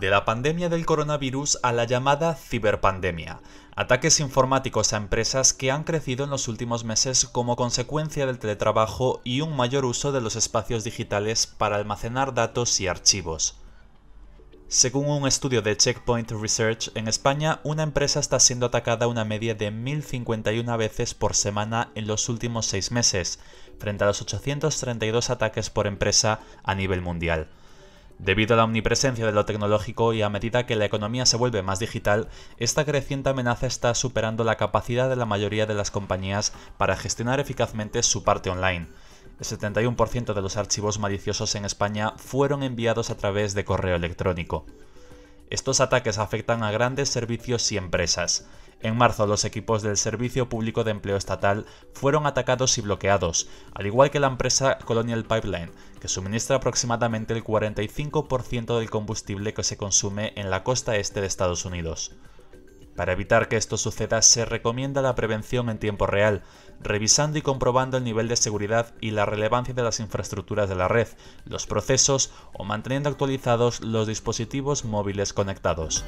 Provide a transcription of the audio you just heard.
De la pandemia del coronavirus a la llamada ciberpandemia, ataques informáticos a empresas que han crecido en los últimos meses como consecuencia del teletrabajo y un mayor uso de los espacios digitales para almacenar datos y archivos. Según un estudio de Checkpoint Research, en España una empresa está siendo atacada una media de 1.051 veces por semana en los últimos seis meses, frente a los 832 ataques por empresa a nivel mundial. Debido a la omnipresencia de lo tecnológico y a medida que la economía se vuelve más digital, esta creciente amenaza está superando la capacidad de la mayoría de las compañías para gestionar eficazmente su parte online. El 71% de los archivos maliciosos en España fueron enviados a través de correo electrónico. Estos ataques afectan a grandes servicios y empresas. En marzo, los equipos del Servicio Público de Empleo Estatal fueron atacados y bloqueados, al igual que la empresa Colonial Pipeline, que suministra aproximadamente el 45% del combustible que se consume en la costa este de Estados Unidos. Para evitar que esto suceda se recomienda la prevención en tiempo real, revisando y comprobando el nivel de seguridad y la relevancia de las infraestructuras de la red, los procesos o manteniendo actualizados los dispositivos móviles conectados.